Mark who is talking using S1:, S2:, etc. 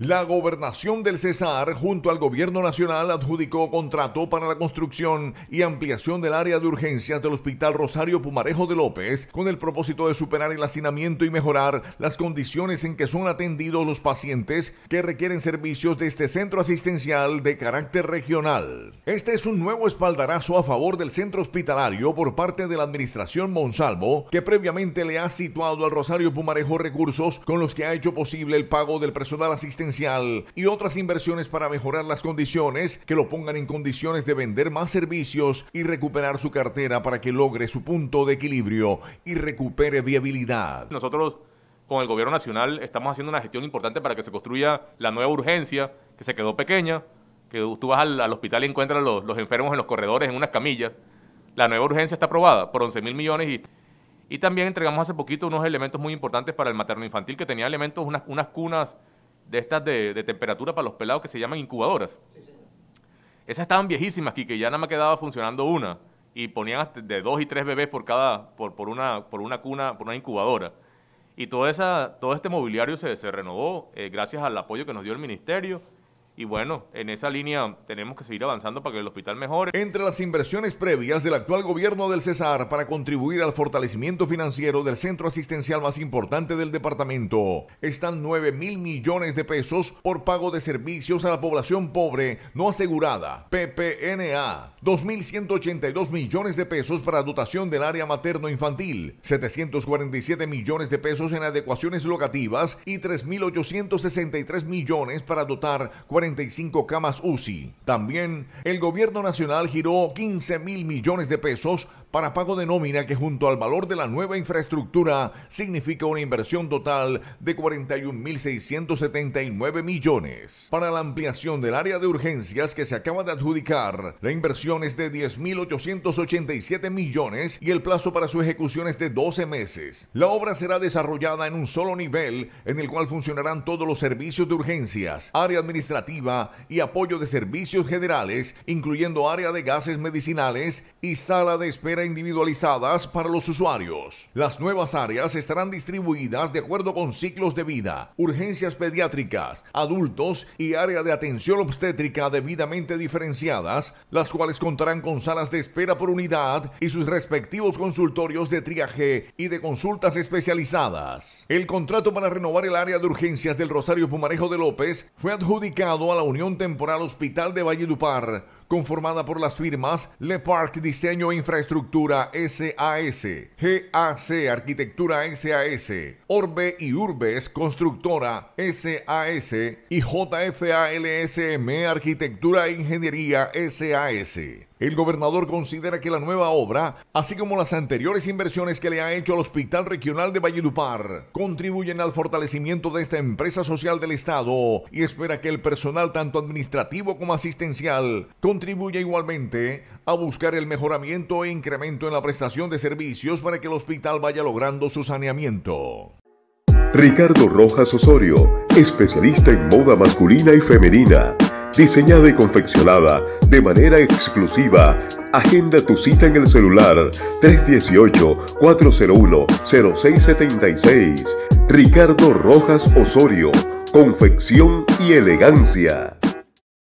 S1: La gobernación del Cesar, junto al gobierno nacional, adjudicó contrato para la construcción y ampliación del área de urgencias del Hospital Rosario Pumarejo de López, con el propósito de superar el hacinamiento y mejorar las condiciones en que son atendidos los pacientes que requieren servicios de este centro asistencial de carácter regional. Este es un nuevo espaldarazo a favor del centro hospitalario por parte de la administración Monsalvo, que previamente le ha situado al Rosario Pumarejo recursos con los que ha hecho posible el pago del personal asistencial y otras inversiones para mejorar las condiciones que lo pongan en condiciones de vender más servicios y recuperar su cartera para que logre su punto de equilibrio y recupere viabilidad.
S2: Nosotros con el gobierno nacional estamos haciendo una gestión importante para que se construya la nueva urgencia que se quedó pequeña, que tú vas al, hospital y encuentras los, los enfermos en los corredores, en unas camillas. La nueva urgencia está aprobada por 11 mil millones y y también entregamos hace poquito unos elementos muy importantes para el materno infantil que tenía elementos, unas, unas cunas de estas de, temperatura para los pelados que se llaman incubadoras. Esas estaban viejísimas, aquí que ya nada más quedaba funcionando una y ponían de dos y tres bebés por cada por, una por una cuna por una incubadora y toda esa todo este mobiliario se, se renovó eh, gracias al apoyo que nos dio el ministerio y bueno, en esa línea tenemos que seguir avanzando para que el hospital mejore. Entre
S1: las inversiones previas del actual gobierno del Cesar para contribuir al fortalecimiento financiero del centro asistencial más importante del departamento están 9 mil millones de pesos por pago de servicios a la población pobre no asegurada, PPNA, 2.182 millones de pesos para dotación del área materno-infantil, 747 millones de pesos en adecuaciones locativas y 3.863 millones para dotar 40 camas UCI. También el gobierno nacional giró 15 mil millones de pesos para pago de nómina que junto al valor de la nueva infraestructura significa una inversión total de 41.679 millones. Para la ampliación del área de urgencias que se acaba de adjudicar, la inversión es de 10.887 millones y el plazo para su ejecución es de 12 meses. La obra será desarrollada en un solo nivel en el cual funcionarán todos los servicios de urgencias, área administrativa y apoyo de servicios generales, incluyendo área de gases medicinales y sala de espera individualizadas para los usuarios. Las nuevas áreas estarán distribuidas de acuerdo con ciclos de vida, urgencias pediátricas, adultos y área de atención obstétrica debidamente diferenciadas, las cuales contarán con salas de espera por unidad y sus respectivos consultorios de triaje y de consultas especializadas. El contrato para renovar el área de urgencias del Rosario Pumarejo de López fue adjudicado a la Unión Temporal Hospital de Valledupar conformada por las firmas Le Parc Diseño e Infraestructura SAS, GAC Arquitectura SAS, Orbe y Urbes Constructora SAS y JFALSM Arquitectura e Ingeniería SAS. El gobernador considera que la nueva obra, así como las anteriores inversiones que le ha hecho al Hospital Regional de Valledupar, contribuyen al fortalecimiento de esta empresa social del Estado y espera que el personal tanto administrativo como asistencial contribuye igualmente a buscar el mejoramiento e incremento en la prestación de servicios para que el hospital vaya logrando su saneamiento. Ricardo Rojas Osorio, especialista en moda masculina y femenina. Diseñada y confeccionada de manera exclusiva. Agenda tu cita en el celular 318-401-0676. Ricardo Rojas Osorio, confección y elegancia.